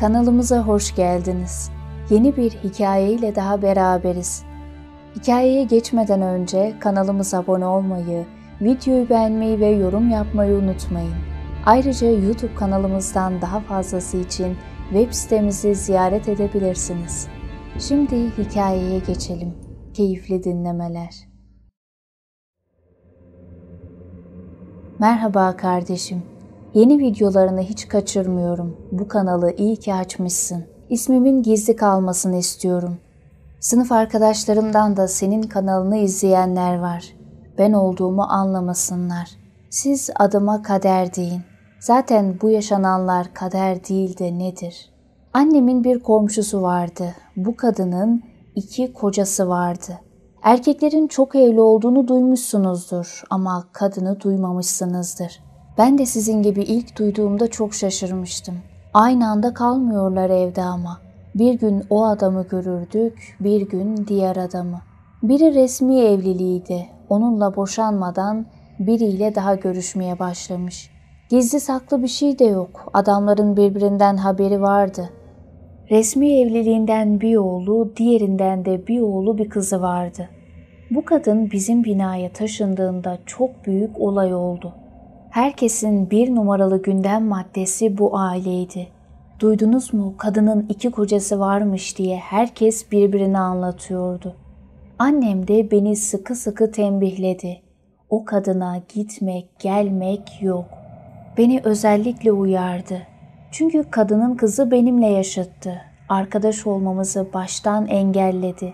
Kanalımıza hoş geldiniz. Yeni bir hikayeyle daha beraberiz. Hikayeye geçmeden önce kanalımıza abone olmayı, videoyu beğenmeyi ve yorum yapmayı unutmayın. Ayrıca YouTube kanalımızdan daha fazlası için web sitemizi ziyaret edebilirsiniz. Şimdi hikayeye geçelim. Keyifli dinlemeler. Merhaba kardeşim. Yeni videolarını hiç kaçırmıyorum. Bu kanalı iyi ki açmışsın. İsmimin gizli kalmasını istiyorum. Sınıf arkadaşlarımdan da senin kanalını izleyenler var. Ben olduğumu anlamasınlar. Siz adıma kader deyin. Zaten bu yaşananlar kader değil de nedir? Annemin bir komşusu vardı. Bu kadının iki kocası vardı. Erkeklerin çok evli olduğunu duymuşsunuzdur ama kadını duymamışsınızdır.'' Ben de sizin gibi ilk duyduğumda çok şaşırmıştım. Aynı anda kalmıyorlar evde ama. Bir gün o adamı görürdük, bir gün diğer adamı. Biri resmi evliliğiydi. Onunla boşanmadan biriyle daha görüşmeye başlamış. Gizli saklı bir şey de yok. Adamların birbirinden haberi vardı. Resmi evliliğinden bir oğlu, diğerinden de bir oğlu bir kızı vardı. Bu kadın bizim binaya taşındığında çok büyük olay oldu. Herkesin bir numaralı gündem maddesi bu aileydi. Duydunuz mu kadının iki kocası varmış diye herkes birbirine anlatıyordu. Annem de beni sıkı sıkı tembihledi. O kadına gitmek, gelmek yok. Beni özellikle uyardı. Çünkü kadının kızı benimle yaşattı. Arkadaş olmamızı baştan engelledi.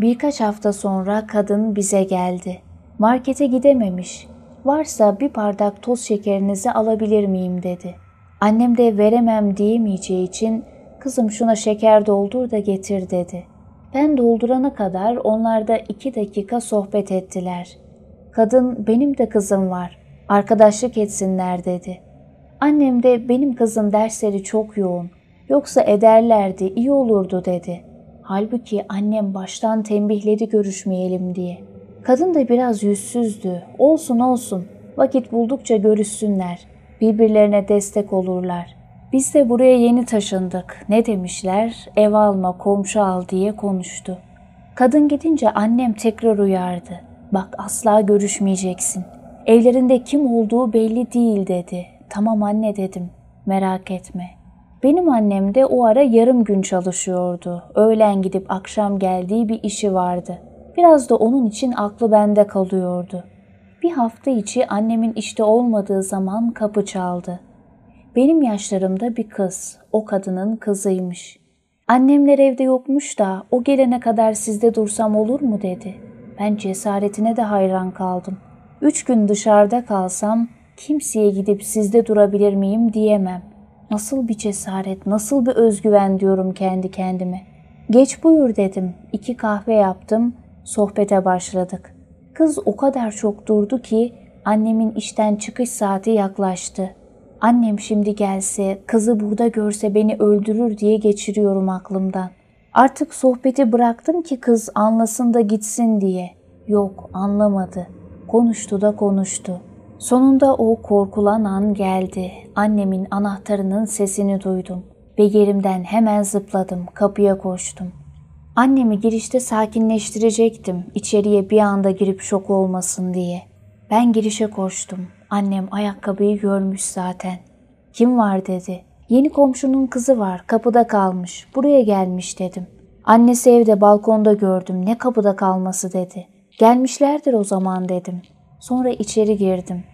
Birkaç hafta sonra kadın bize geldi. Markete gidememiş varsa bir bardak toz şekerinizi alabilir miyim dedi. Annem de veremem diyemeyeceği için kızım şuna şeker doldur da getir dedi. Ben doldurana kadar onlarda iki dakika sohbet ettiler. Kadın benim de kızım var, arkadaşlık etsinler dedi. Annem de benim kızım dersleri çok yoğun, yoksa ederlerdi iyi olurdu dedi. Halbuki annem baştan tembihledi görüşmeyelim diye.'' Kadın da biraz yüzsüzdü. Olsun olsun. Vakit buldukça görüşsünler. Birbirlerine destek olurlar. Biz de buraya yeni taşındık. Ne demişler? Ev alma, komşu al diye konuştu. Kadın gidince annem tekrar uyardı. Bak asla görüşmeyeceksin. Evlerinde kim olduğu belli değil dedi. Tamam anne dedim. Merak etme. Benim annem de o ara yarım gün çalışıyordu. Öğlen gidip akşam geldiği bir işi vardı.'' Biraz da onun için aklı bende kalıyordu. Bir hafta içi annemin işte olmadığı zaman kapı çaldı. Benim yaşlarımda bir kız, o kadının kızıymış. Annemler evde yokmuş da o gelene kadar sizde dursam olur mu dedi. Ben cesaretine de hayran kaldım. Üç gün dışarıda kalsam kimseye gidip sizde durabilir miyim diyemem. Nasıl bir cesaret, nasıl bir özgüven diyorum kendi kendime. Geç buyur dedim. İki kahve yaptım. Sohbete başladık. Kız o kadar çok durdu ki annemin işten çıkış saati yaklaştı. Annem şimdi gelse, kızı burada görse beni öldürür diye geçiriyorum aklımdan. Artık sohbeti bıraktım ki kız anlasın da gitsin diye. Yok, anlamadı. Konuştu da konuştu. Sonunda o korkulan an geldi. Annemin anahtarının sesini duydum ve yerimden hemen zıpladım, kapıya koştum. Annemi girişte sakinleştirecektim içeriye bir anda girip şok olmasın diye. Ben girişe koştum. Annem ayakkabıyı görmüş zaten. Kim var dedi. Yeni komşunun kızı var kapıda kalmış buraya gelmiş dedim. Annesi evde balkonda gördüm ne kapıda kalması dedi. Gelmişlerdir o zaman dedim. Sonra içeri girdim.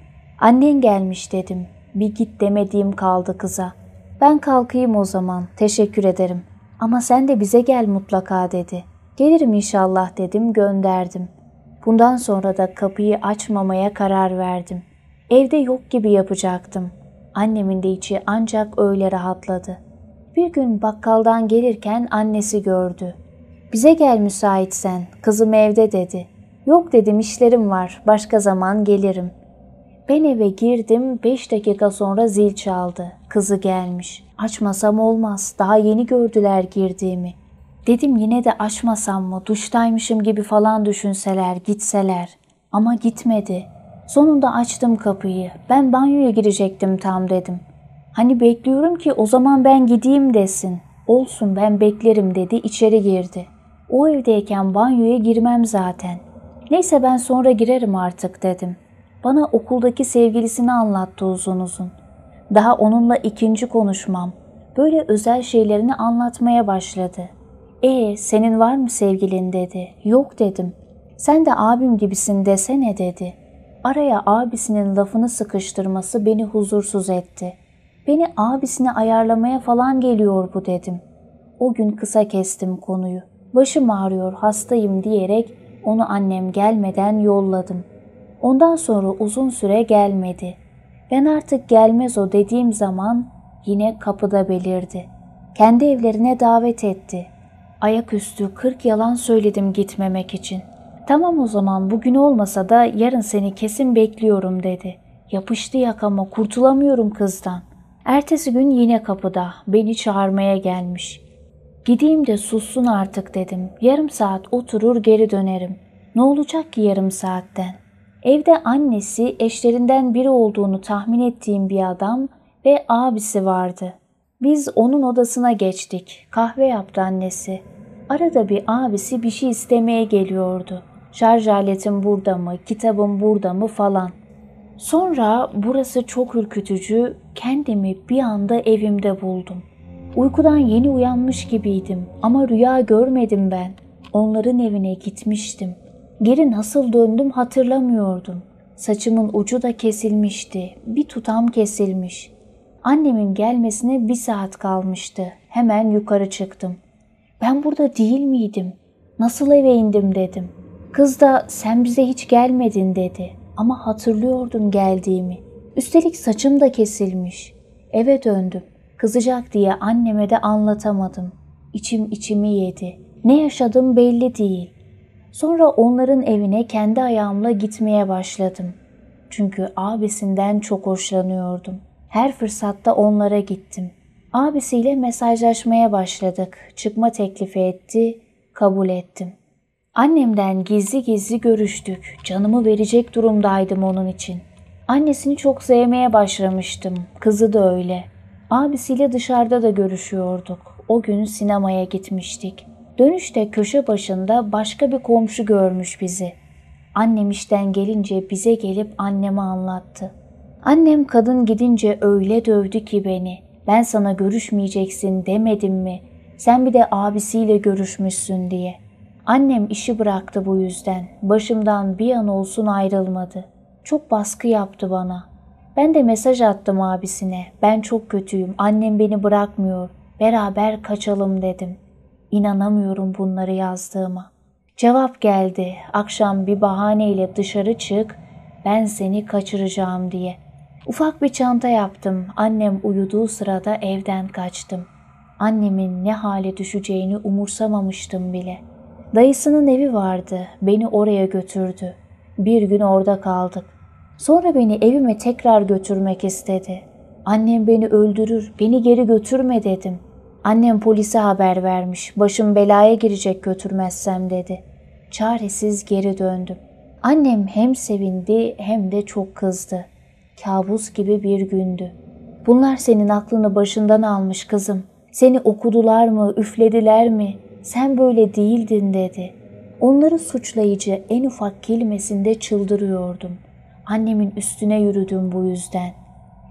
Annen gelmiş dedim. Bir git demediğim kaldı kıza. Ben kalkayım o zaman. Teşekkür ederim. Ama sen de bize gel mutlaka dedi. Gelirim inşallah dedim gönderdim. Bundan sonra da kapıyı açmamaya karar verdim. Evde yok gibi yapacaktım. Annemin de içi ancak öyle rahatladı. Bir gün bakkaldan gelirken annesi gördü. Bize gel müsaitsen, kızım evde dedi. Yok dedim işlerim var, başka zaman gelirim. Ben eve girdim, beş dakika sonra zil çaldı. Kızı gelmiş. Açmasam olmaz, daha yeni gördüler girdiğimi. Dedim yine de açmasam mı, duştaymışım gibi falan düşünseler, gitseler. Ama gitmedi. Sonunda açtım kapıyı. Ben banyoya girecektim tam dedim. Hani bekliyorum ki o zaman ben gideyim desin. Olsun ben beklerim dedi içeri girdi. O evdeyken banyoya girmem zaten. Neyse ben sonra girerim artık dedim.'' Bana okuldaki sevgilisini anlattı uzun uzun. Daha onunla ikinci konuşmam. Böyle özel şeylerini anlatmaya başladı. Ee senin var mı sevgilin dedi. Yok dedim. Sen de abim gibisin desene dedi. Araya abisinin lafını sıkıştırması beni huzursuz etti. Beni abisine ayarlamaya falan geliyor bu dedim. O gün kısa kestim konuyu. Başım ağrıyor hastayım diyerek onu annem gelmeden yolladım.'' Ondan sonra uzun süre gelmedi. Ben artık gelmez o dediğim zaman yine kapıda belirdi. Kendi evlerine davet etti. Ayaküstü kırk yalan söyledim gitmemek için. Tamam o zaman bugün olmasa da yarın seni kesin bekliyorum dedi. Yapıştı yakama kurtulamıyorum kızdan. Ertesi gün yine kapıda beni çağırmaya gelmiş. Gideyim de sussun artık dedim. Yarım saat oturur geri dönerim. Ne olacak ki yarım saatten? Evde annesi eşlerinden biri olduğunu tahmin ettiğim bir adam ve abisi vardı. Biz onun odasına geçtik. Kahve yaptı annesi. Arada bir abisi bir şey istemeye geliyordu. Şarj aletim burada mı, kitabım burada mı falan. Sonra burası çok ürkütücü, kendimi bir anda evimde buldum. Uykudan yeni uyanmış gibiydim ama rüya görmedim ben. Onların evine gitmiştim. Geri nasıl döndüm hatırlamıyordum. Saçımın ucu da kesilmişti. Bir tutam kesilmiş. Annemin gelmesine bir saat kalmıştı. Hemen yukarı çıktım. Ben burada değil miydim? Nasıl eve indim dedim. Kız da sen bize hiç gelmedin dedi. Ama hatırlıyordum geldiğimi. Üstelik saçım da kesilmiş. Eve döndüm. Kızacak diye anneme de anlatamadım. İçim içimi yedi. Ne yaşadım belli değil. Sonra onların evine kendi ayağımla gitmeye başladım. Çünkü abisinden çok hoşlanıyordum. Her fırsatta onlara gittim. Abisiyle mesajlaşmaya başladık. Çıkma teklifi etti, kabul ettim. Annemden gizli gizli görüştük. Canımı verecek durumdaydım onun için. Annesini çok sevmeye başlamıştım. Kızı da öyle. Abisiyle dışarıda da görüşüyorduk. O gün sinemaya gitmiştik. Dönüşte köşe başında başka bir komşu görmüş bizi. Annem işten gelince bize gelip anneme anlattı. Annem kadın gidince öyle dövdü ki beni. Ben sana görüşmeyeceksin demedim mi? Sen bir de abisiyle görüşmüşsün diye. Annem işi bıraktı bu yüzden. Başımdan bir an olsun ayrılmadı. Çok baskı yaptı bana. Ben de mesaj attım abisine. Ben çok kötüyüm. Annem beni bırakmıyor. Beraber kaçalım dedim.'' İnanamıyorum bunları yazdığıma. Cevap geldi. Akşam bir bahaneyle dışarı çık. Ben seni kaçıracağım diye. Ufak bir çanta yaptım. Annem uyuduğu sırada evden kaçtım. Annemin ne hale düşeceğini umursamamıştım bile. Dayısının evi vardı. Beni oraya götürdü. Bir gün orada kaldık. Sonra beni evime tekrar götürmek istedi. Annem beni öldürür, beni geri götürme dedim.'' Annem polise haber vermiş. Başım belaya girecek götürmezsem dedi. Çaresiz geri döndüm. Annem hem sevindi hem de çok kızdı. Kabus gibi bir gündü. Bunlar senin aklını başından almış kızım. Seni okudular mı, üflediler mi? Sen böyle değildin dedi. Onları suçlayıcı en ufak kelimesinde çıldırıyordum. Annemin üstüne yürüdüm bu yüzden.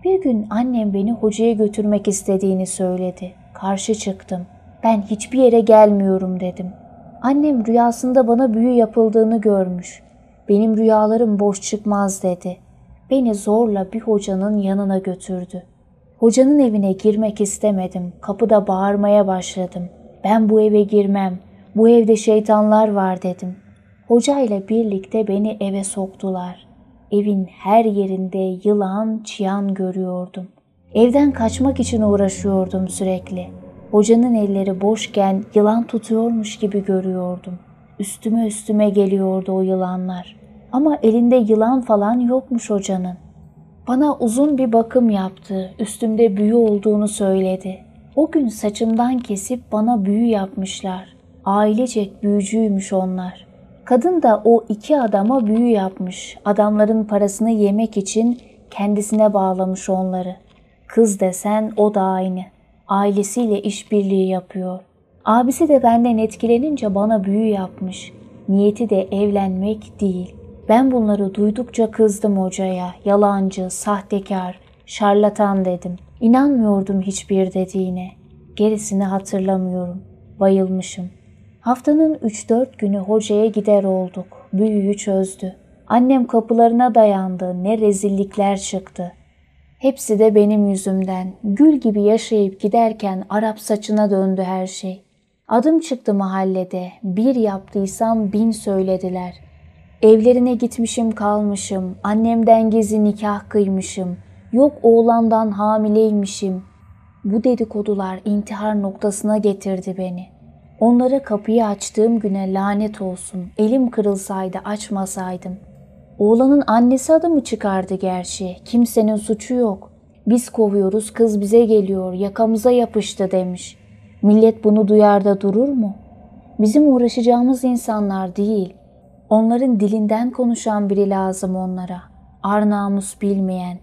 Bir gün annem beni hocaya götürmek istediğini söyledi. Karşı çıktım. Ben hiçbir yere gelmiyorum dedim. Annem rüyasında bana büyü yapıldığını görmüş. Benim rüyalarım boş çıkmaz dedi. Beni zorla bir hocanın yanına götürdü. Hocanın evine girmek istemedim. Kapıda bağırmaya başladım. Ben bu eve girmem. Bu evde şeytanlar var dedim. Hoca ile birlikte beni eve soktular. Evin her yerinde yılan, çıyan görüyordum. Evden kaçmak için uğraşıyordum sürekli. Hocanın elleri boşken yılan tutuyormuş gibi görüyordum. Üstüme üstüme geliyordu o yılanlar. Ama elinde yılan falan yokmuş hocanın. Bana uzun bir bakım yaptı. Üstümde büyü olduğunu söyledi. O gün saçımdan kesip bana büyü yapmışlar. Ailecek büyücüymüş onlar. Kadın da o iki adama büyü yapmış. Adamların parasını yemek için kendisine bağlamış onları.'' Kız desen o da aynı. Ailesiyle işbirliği yapıyor. Abisi de benden etkilenince bana büyü yapmış. Niyeti de evlenmek değil. Ben bunları duydukça kızdım hocaya. Yalancı, sahtekar, şarlatan dedim. İnanmıyordum hiçbir dediğine. Gerisini hatırlamıyorum. Bayılmışım. Haftanın 3-4 günü hocaya gider olduk. Büyüyü çözdü. Annem kapılarına dayandı. Ne rezillikler çıktı. Hepsi de benim yüzümden. Gül gibi yaşayıp giderken Arap saçına döndü her şey. Adım çıktı mahallede. Bir yaptıysam bin söylediler. Evlerine gitmişim kalmışım. Annemden gizli nikah kıymışım. Yok oğlandan hamileymişim. Bu dedikodular intihar noktasına getirdi beni. Onlara kapıyı açtığım güne lanet olsun. Elim kırılsaydı açmasaydım.'' Oğlanın annesi adı mı çıkardı gerçi? Kimsenin suçu yok. Biz kovuyoruz, kız bize geliyor, yakamıza yapıştı demiş. Millet bunu duyar da durur mu? Bizim uğraşacağımız insanlar değil. Onların dilinden konuşan biri lazım onlara. Ar namus bilmeyen.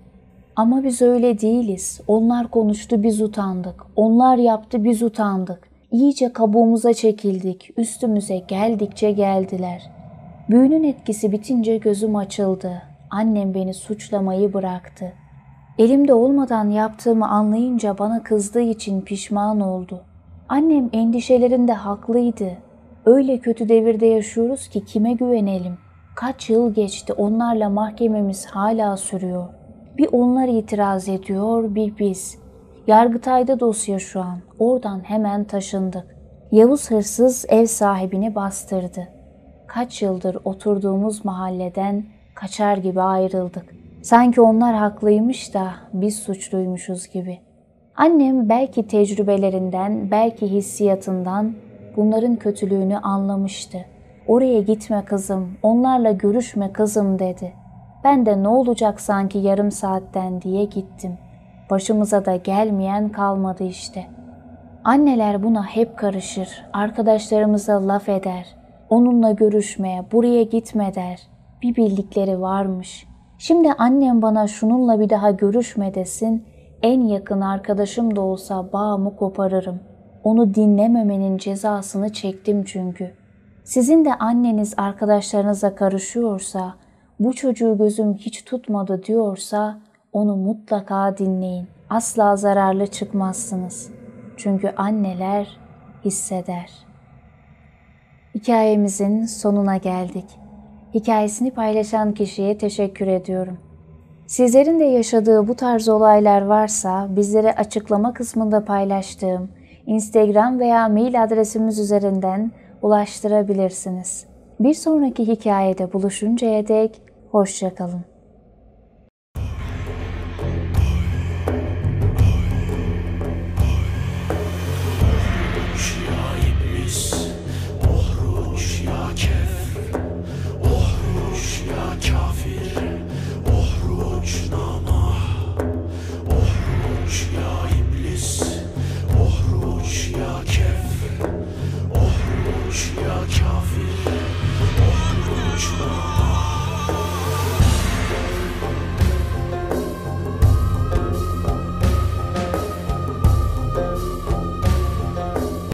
Ama biz öyle değiliz. Onlar konuştu biz utandık. Onlar yaptı biz utandık. İyice kabuğumuza çekildik. Üstümüze geldikçe geldiler.'' Büyünün etkisi bitince gözüm açıldı. Annem beni suçlamayı bıraktı. Elimde olmadan yaptığımı anlayınca bana kızdığı için pişman oldu. Annem endişelerinde haklıydı. Öyle kötü devirde yaşıyoruz ki kime güvenelim? Kaç yıl geçti onlarla mahkememiz hala sürüyor. Bir onlar itiraz ediyor, bir biz. Yargıtay'da dosya şu an. Oradan hemen taşındık. Yavuz hırsız ev sahibini bastırdı kaç yıldır oturduğumuz mahalleden kaçar gibi ayrıldık. Sanki onlar haklıymış da biz suçluymuşuz gibi. Annem belki tecrübelerinden, belki hissiyatından bunların kötülüğünü anlamıştı. Oraya gitme kızım, onlarla görüşme kızım dedi. Ben de ne olacak sanki yarım saatten diye gittim. Başımıza da gelmeyen kalmadı işte. Anneler buna hep karışır, arkadaşlarımıza laf eder. Onunla görüşmeye buraya gitme der. Bir bildikleri varmış. Şimdi annem bana şununla bir daha görüşme desin, en yakın arkadaşım da olsa bağımı koparırım. Onu dinlememenin cezasını çektim çünkü. Sizin de anneniz arkadaşlarınıza karışıyorsa, bu çocuğu gözüm hiç tutmadı diyorsa onu mutlaka dinleyin. Asla zararlı çıkmazsınız. Çünkü anneler hisseder.'' Hikayemizin sonuna geldik. Hikayesini paylaşan kişiye teşekkür ediyorum. Sizlerin de yaşadığı bu tarz olaylar varsa bizlere açıklama kısmında paylaştığım Instagram veya mail adresimiz üzerinden ulaştırabilirsiniz. Bir sonraki hikayede buluşuncaya dek hoşçakalın.